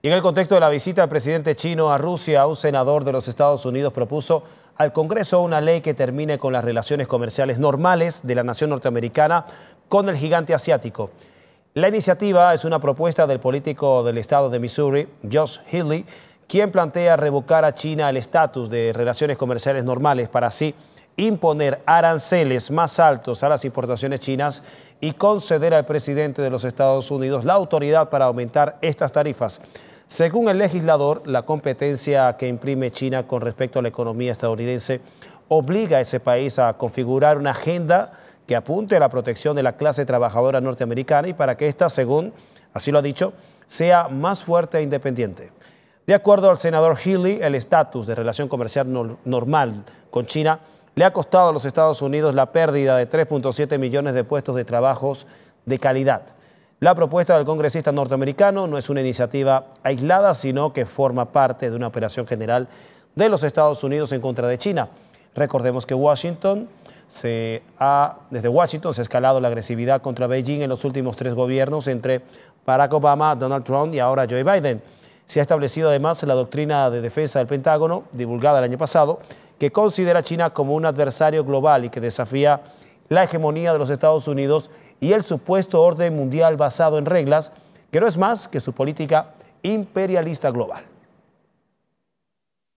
Y en el contexto de la visita del presidente chino a Rusia, un senador de los Estados Unidos propuso al Congreso una ley que termine con las relaciones comerciales normales de la nación norteamericana con el gigante asiático. La iniciativa es una propuesta del político del estado de Missouri, Josh Hilly, quien plantea revocar a China el estatus de relaciones comerciales normales para así imponer aranceles más altos a las importaciones chinas y conceder al presidente de los Estados Unidos la autoridad para aumentar estas tarifas. Según el legislador, la competencia que imprime China con respecto a la economía estadounidense obliga a ese país a configurar una agenda que apunte a la protección de la clase trabajadora norteamericana y para que ésta, según así lo ha dicho, sea más fuerte e independiente. De acuerdo al senador Healy, el estatus de relación comercial normal con China le ha costado a los Estados Unidos la pérdida de 3.7 millones de puestos de trabajos de calidad. La propuesta del congresista norteamericano no es una iniciativa aislada, sino que forma parte de una operación general de los Estados Unidos en contra de China. Recordemos que Washington se ha, desde Washington se ha escalado la agresividad contra Beijing en los últimos tres gobiernos entre Barack Obama, Donald Trump y ahora Joe Biden. Se ha establecido además la doctrina de defensa del Pentágono, divulgada el año pasado, que considera a China como un adversario global y que desafía la hegemonía de los Estados Unidos y el supuesto orden mundial basado en reglas, que no es más que su política imperialista global.